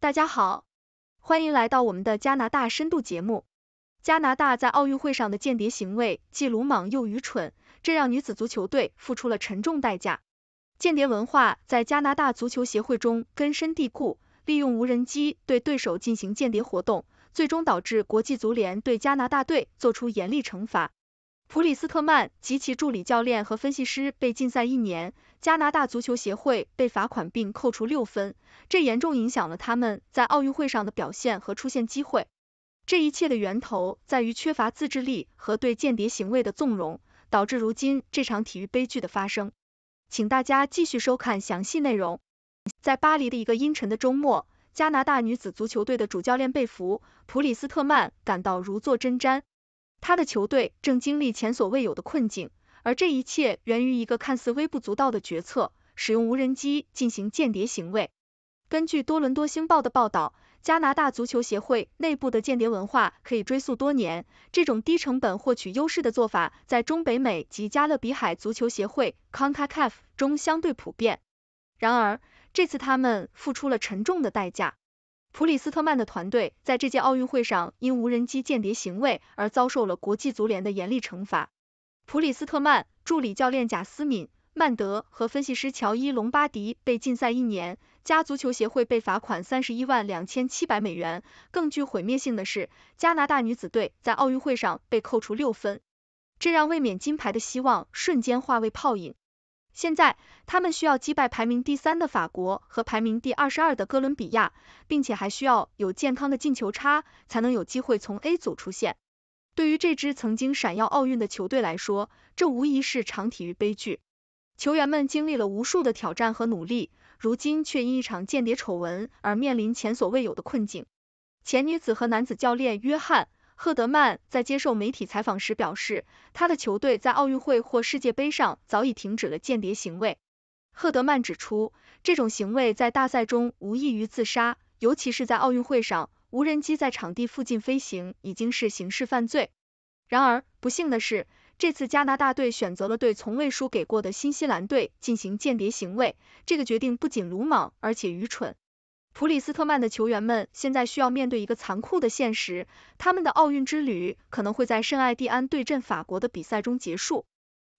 大家好，欢迎来到我们的加拿大深度节目。加拿大在奥运会上的间谍行为既鲁莽又愚蠢，这让女子足球队付出了沉重代价。间谍文化在加拿大足球协会中根深蒂固，利用无人机对对手进行间谍活动，最终导致国际足联对加拿大队做出严厉惩罚。普里斯特曼及其助理教练和分析师被禁赛一年，加拿大足球协会被罚款并扣除六分，这严重影响了他们在奥运会上的表现和出现机会。这一切的源头在于缺乏自制力和对间谍行为的纵容，导致如今这场体育悲剧的发生。请大家继续收看详细内容。在巴黎的一个阴沉的周末，加拿大女子足球队的主教练被俘，普里斯特曼感到如坐针毡。他的球队正经历前所未有的困境，而这一切源于一个看似微不足道的决策——使用无人机进行间谍行为。根据多伦多星报的报道，加拿大足球协会内部的间谍文化可以追溯多年，这种低成本获取优势的做法在中北美及加勒比海足球协会 （CONCACAF） 中相对普遍。然而，这次他们付出了沉重的代价。普里斯特曼的团队在这届奥运会上因无人机间谍行为而遭受了国际足联的严厉惩罚。普里斯特曼、助理教练贾斯敏·曼德和分析师乔伊·隆巴迪被禁赛一年，加足球协会被罚款三十一万两千七百美元。更具毁灭性的是，加拿大女子队在奥运会上被扣除六分，这让卫冕金牌的希望瞬间化为泡影。现在，他们需要击败排名第三的法国和排名第二十二的哥伦比亚，并且还需要有健康的进球差，才能有机会从 A 组出线。对于这支曾经闪耀奥运的球队来说，这无疑是场体育悲剧。球员们经历了无数的挑战和努力，如今却因一场间谍丑闻而面临前所未有的困境。前女子和男子教练约翰。赫德曼在接受媒体采访时表示，他的球队在奥运会或世界杯上早已停止了间谍行为。赫德曼指出，这种行为在大赛中无异于自杀，尤其是在奥运会上，无人机在场地附近飞行已经是刑事犯罪。然而，不幸的是，这次加拿大队选择了对从未输给过的新西兰队进行间谍行为，这个决定不仅鲁莽，而且愚蠢。普里斯特曼的球员们现在需要面对一个残酷的现实，他们的奥运之旅可能会在圣埃蒂安对阵法国的比赛中结束。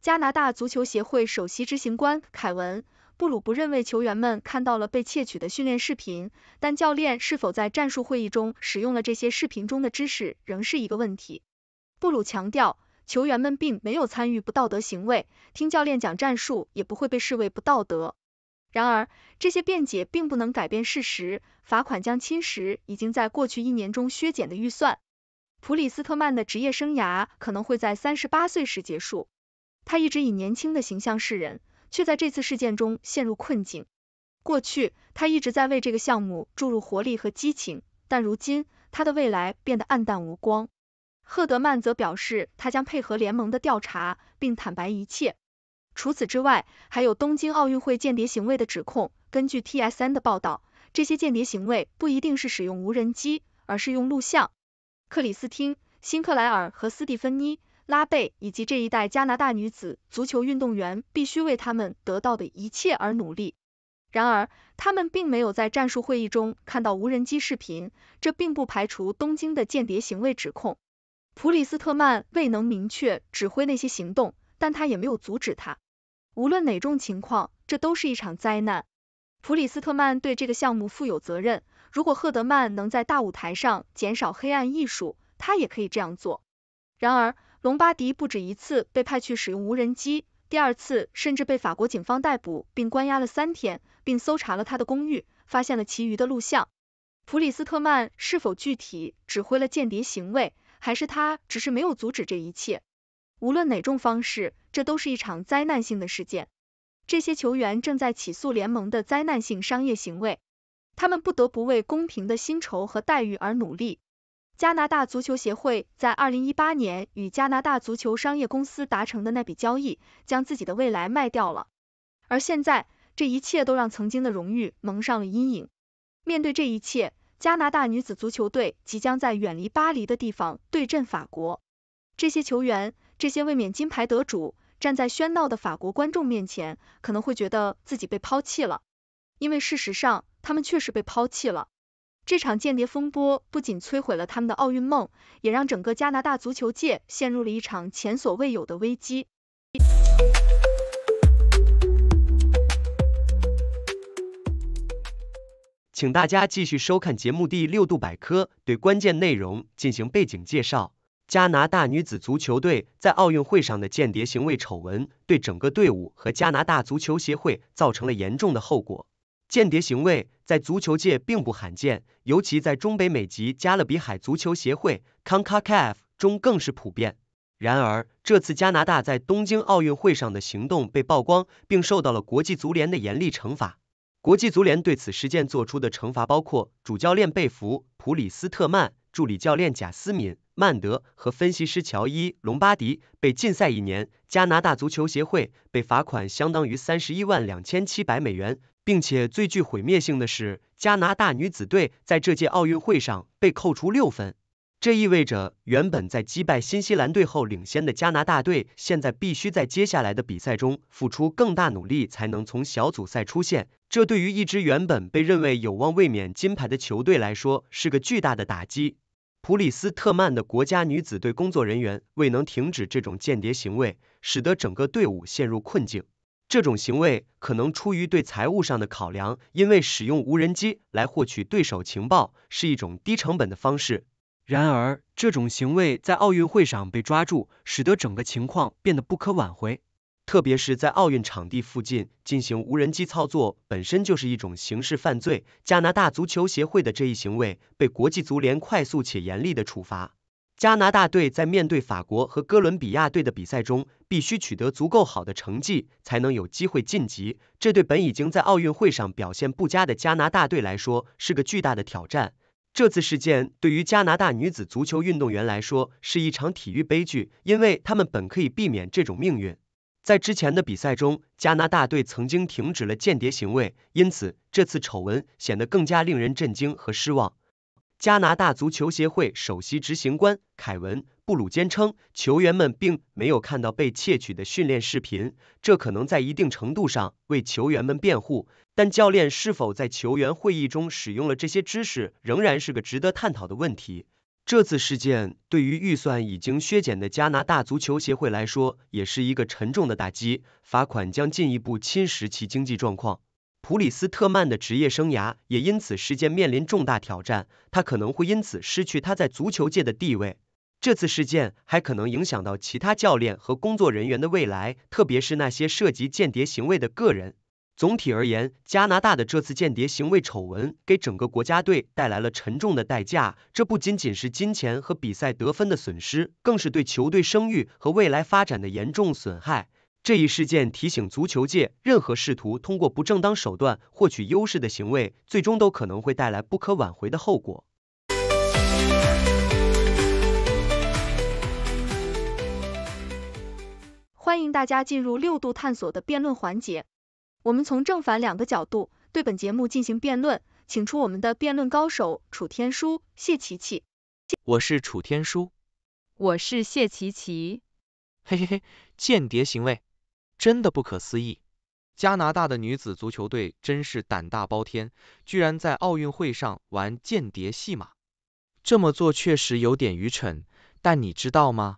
加拿大足球协会首席执行官凯文·布鲁不认为球员们看到了被窃取的训练视频，但教练是否在战术会议中使用了这些视频中的知识仍是一个问题。布鲁强调，球员们并没有参与不道德行为，听教练讲战术也不会被视为不道德。然而，这些辩解并不能改变事实。罚款将侵蚀已经在过去一年中削减的预算。普里斯特曼的职业生涯可能会在三十八岁时结束。他一直以年轻的形象示人，却在这次事件中陷入困境。过去，他一直在为这个项目注入活力和激情，但如今他的未来变得黯淡无光。赫德曼则表示，他将配合联盟的调查，并坦白一切。除此之外，还有东京奥运会间谍行为的指控。根据 TSN 的报道，这些间谍行为不一定是使用无人机，而是用录像。克里斯汀、辛克莱尔和斯蒂芬妮、拉贝以及这一代加拿大女子足球运动员必须为他们得到的一切而努力。然而，他们并没有在战术会议中看到无人机视频，这并不排除东京的间谍行为指控。普里斯特曼未能明确指挥那些行动，但他也没有阻止他。无论哪种情况，这都是一场灾难。普里斯特曼对这个项目负有责任。如果赫德曼能在大舞台上减少黑暗艺术，他也可以这样做。然而，隆巴迪不止一次被派去使用无人机，第二次甚至被法国警方逮捕并关押了三天，并搜查了他的公寓，发现了其余的录像。普里斯特曼是否具体指挥了间谍行为，还是他只是没有阻止这一切？无论哪种方式，这都是一场灾难性的事件。这些球员正在起诉联盟的灾难性商业行为，他们不得不为公平的薪酬和待遇而努力。加拿大足球协会在二零一八年与加拿大足球商业公司达成的那笔交易，将自己的未来卖掉了。而现在，这一切都让曾经的荣誉蒙上了阴影。面对这一切，加拿大女子足球队即将在远离巴黎的地方对阵法国。这些球员。这些卫冕金牌得主站在喧闹的法国观众面前，可能会觉得自己被抛弃了，因为事实上他们确实被抛弃了。这场间谍风波不仅摧毁了他们的奥运梦，也让整个加拿大足球界陷入了一场前所未有的危机。请大家继续收看节目第六度百科，对关键内容进行背景介绍。加拿大女子足球队在奥运会上的间谍行为丑闻，对整个队伍和加拿大足球协会造成了严重的后果。间谍行为在足球界并不罕见，尤其在中北美及加勒比海足球协会 （CONCACAF） 中更是普遍。然而，这次加拿大在东京奥运会上的行动被曝光，并受到了国际足联的严厉惩罚。国际足联对此事件做出的惩罚包括主教练被俘、普里斯特曼。助理教练贾斯敏·曼德和分析师乔伊·隆巴迪被禁赛一年，加拿大足球协会被罚款相当于三十一万两千七百美元，并且最具毁灭性的是，加拿大女子队在这届奥运会上被扣除六分。这意味着原本在击败新西兰队后领先的加拿大队，现在必须在接下来的比赛中付出更大努力才能从小组赛出线。这对于一支原本被认为有望卫冕金牌的球队来说是个巨大的打击。普里斯特曼的国家女子队工作人员未能停止这种间谍行为，使得整个队伍陷入困境。这种行为可能出于对财务上的考量，因为使用无人机来获取对手情报是一种低成本的方式。然而，这种行为在奥运会上被抓住，使得整个情况变得不可挽回。特别是在奥运场地附近进行无人机操作本身就是一种刑事犯罪。加拿大足球协会的这一行为被国际足联快速且严厉的处罚。加拿大队在面对法国和哥伦比亚队的比赛中，必须取得足够好的成绩，才能有机会晋级。这对本已经在奥运会上表现不佳的加拿大队来说是个巨大的挑战。这次事件对于加拿大女子足球运动员来说是一场体育悲剧，因为他们本可以避免这种命运。在之前的比赛中，加拿大队曾经停止了间谍行为，因此这次丑闻显得更加令人震惊和失望。加拿大足球协会首席执行官凯文·布鲁坚称，球员们并没有看到被窃取的训练视频，这可能在一定程度上为球员们辩护。但教练是否在球员会议中使用了这些知识，仍然是个值得探讨的问题。这次事件对于预算已经削减的加拿大足球协会来说，也是一个沉重的打击。罚款将进一步侵蚀其经济状况。普里斯特曼的职业生涯也因此事件面临重大挑战，他可能会因此失去他在足球界的地位。这次事件还可能影响到其他教练和工作人员的未来，特别是那些涉及间谍行为的个人。总体而言，加拿大的这次间谍行为丑闻给整个国家队带来了沉重的代价。这不仅仅是金钱和比赛得分的损失，更是对球队声誉和未来发展的严重损害。这一事件提醒足球界，任何试图通过不正当手段获取优势的行为，最终都可能会带来不可挽回的后果。欢迎大家进入六度探索的辩论环节。我们从正反两个角度对本节目进行辩论，请出我们的辩论高手楚天舒、谢琪琪。我是楚天舒。我是谢琪琪。嘿嘿嘿，间谍行为，真的不可思议！加拿大的女子足球队真是胆大包天，居然在奥运会上玩间谍戏码。这么做确实有点愚蠢，但你知道吗？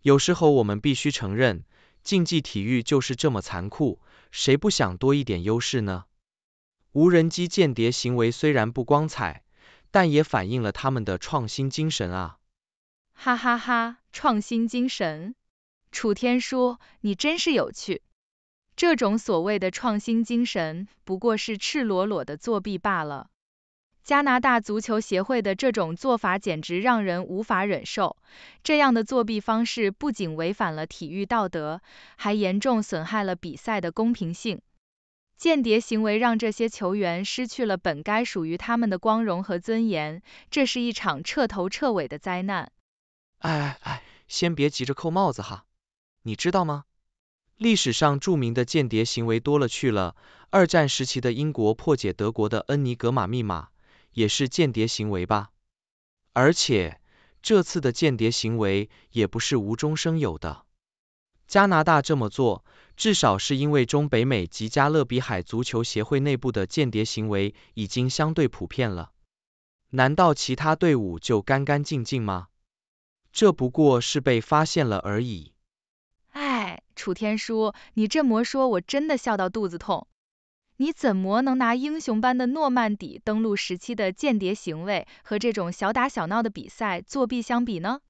有时候我们必须承认，竞技体育就是这么残酷。谁不想多一点优势呢？无人机间谍行为虽然不光彩，但也反映了他们的创新精神啊！哈哈哈，创新精神，楚天舒，你真是有趣。这种所谓的创新精神，不过是赤裸裸的作弊罢了。加拿大足球协会的这种做法简直让人无法忍受。这样的作弊方式不仅违反了体育道德，还严重损害了比赛的公平性。间谍行为让这些球员失去了本该属于他们的光荣和尊严，这是一场彻头彻尾的灾难。哎哎哎，先别急着扣帽子哈。你知道吗？历史上著名的间谍行为多了去了，二战时期的英国破解德国的恩尼格玛密码。也是间谍行为吧，而且这次的间谍行为也不是无中生有的。加拿大这么做，至少是因为中北美及加勒比海足球协会内部的间谍行为已经相对普遍了。难道其他队伍就干干净净吗？这不过是被发现了而已。哎，楚天舒，你这么说我真的笑到肚子痛。你怎么能拿英雄般的诺曼底登陆时期的间谍行为和这种小打小闹的比赛作弊相比呢？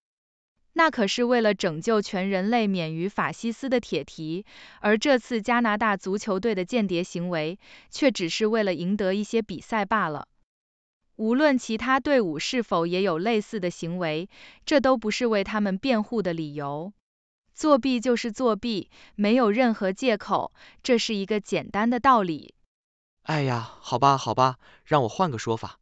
那可是为了拯救全人类免于法西斯的铁蹄，而这次加拿大足球队的间谍行为却只是为了赢得一些比赛罢了。无论其他队伍是否也有类似的行为，这都不是为他们辩护的理由。作弊就是作弊，没有任何借口，这是一个简单的道理。哎呀，好吧，好吧，让我换个说法。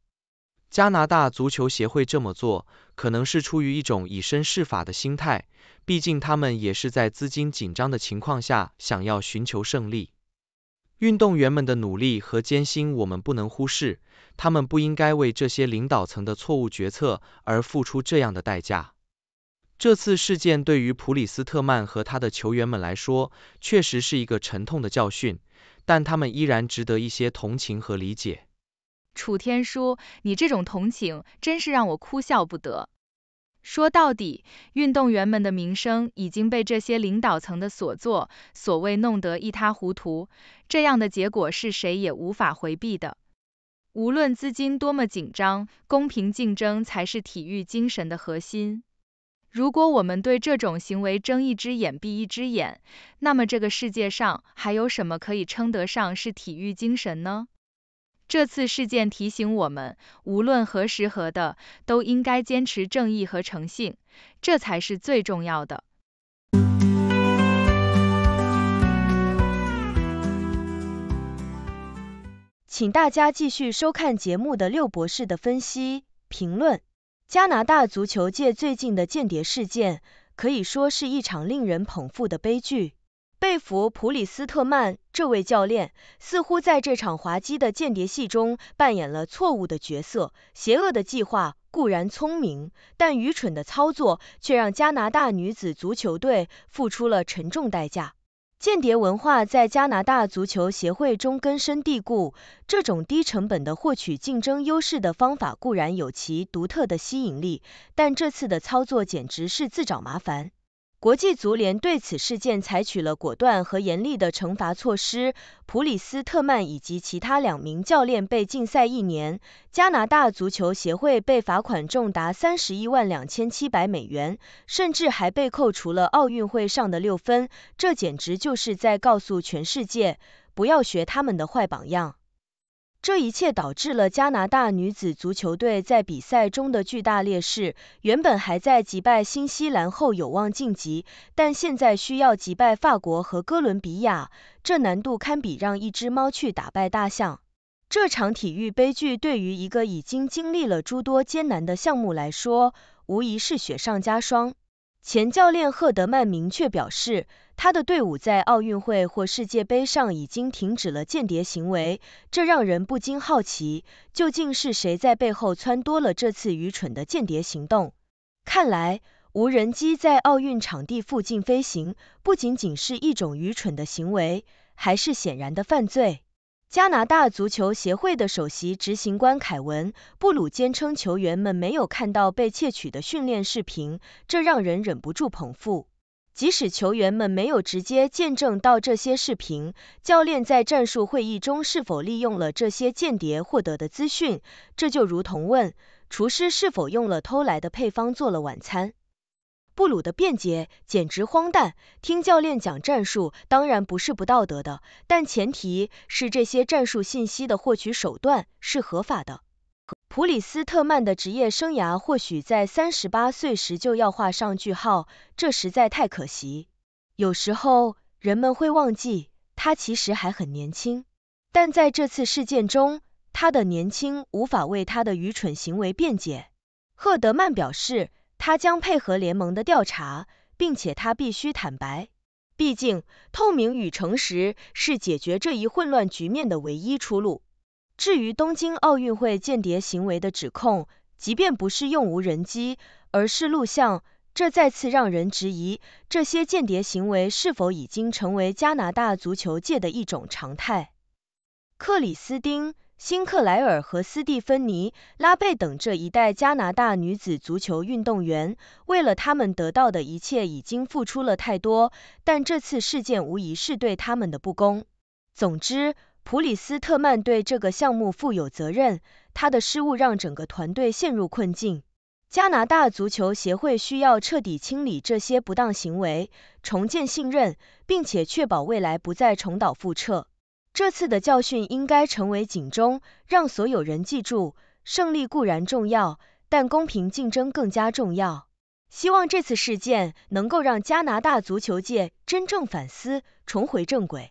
加拿大足球协会这么做，可能是出于一种以身试法的心态，毕竟他们也是在资金紧张的情况下想要寻求胜利。运动员们的努力和艰辛我们不能忽视，他们不应该为这些领导层的错误决策而付出这样的代价。这次事件对于普里斯特曼和他的球员们来说，确实是一个沉痛的教训。但他们依然值得一些同情和理解。楚天舒，你这种同情真是让我哭笑不得。说到底，运动员们的名声已经被这些领导层的所作所为弄得一塌糊涂，这样的结果是谁也无法回避的。无论资金多么紧张，公平竞争才是体育精神的核心。如果我们对这种行为睁一只眼闭一只眼，那么这个世界上还有什么可以称得上是体育精神呢？这次事件提醒我们，无论何时何地，都应该坚持正义和诚信，这才是最重要的。请大家继续收看节目的六博士的分析评论。加拿大足球界最近的间谍事件可以说是一场令人捧腹的悲剧。贝弗普里斯特曼这位教练似乎在这场滑稽的间谍戏中扮演了错误的角色。邪恶的计划固然聪明，但愚蠢的操作却让加拿大女子足球队付出了沉重代价。间谍文化在加拿大足球协会中根深蒂固。这种低成本的获取竞争优势的方法固然有其独特的吸引力，但这次的操作简直是自找麻烦。国际足联对此事件采取了果断和严厉的惩罚措施，普里斯特曼以及其他两名教练被禁赛一年，加拿大足球协会被罚款重达三十一万两千七百美元，甚至还被扣除了奥运会上的六分。这简直就是在告诉全世界，不要学他们的坏榜样。这一切导致了加拿大女子足球队在比赛中的巨大劣势。原本还在击败新西兰后有望晋级，但现在需要击败法国和哥伦比亚，这难度堪比让一只猫去打败大象。这场体育悲剧对于一个已经经历了诸多艰难的项目来说，无疑是雪上加霜。前教练赫德曼明确表示。他的队伍在奥运会或世界杯上已经停止了间谍行为，这让人不禁好奇，究竟是谁在背后撺掇了这次愚蠢的间谍行动？看来，无人机在奥运场地附近飞行不仅仅是一种愚蠢的行为，还是显然的犯罪。加拿大足球协会的首席执行官凯文·布鲁坚称球员们没有看到被窃取的训练视频，这让人忍不住捧腹。即使球员们没有直接见证到这些视频，教练在战术会议中是否利用了这些间谍获得的资讯，这就如同问厨师是否用了偷来的配方做了晚餐。布鲁的辩解简直荒诞。听教练讲战术当然不是不道德的，但前提是这些战术信息的获取手段是合法的。普里斯特曼的职业生涯或许在三十八岁时就要画上句号，这实在太可惜。有时候人们会忘记他其实还很年轻，但在这次事件中，他的年轻无法为他的愚蠢行为辩解。赫德曼表示，他将配合联盟的调查，并且他必须坦白，毕竟透明与诚实是解决这一混乱局面的唯一出路。至于东京奥运会间谍行为的指控，即便不是用无人机，而是录像，这再次让人质疑这些间谍行为是否已经成为加拿大足球界的一种常态。克里斯汀、辛克莱尔和斯蒂芬妮、拉贝等这一代加拿大女子足球运动员，为了他们得到的一切已经付出了太多，但这次事件无疑是对他们的不公。总之，普里斯特曼对这个项目负有责任，他的失误让整个团队陷入困境。加拿大足球协会需要彻底清理这些不当行为，重建信任，并且确保未来不再重蹈覆辙。这次的教训应该成为警钟，让所有人记住：胜利固然重要，但公平竞争更加重要。希望这次事件能够让加拿大足球界真正反思，重回正轨。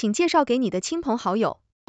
请介绍给你的亲朋好友。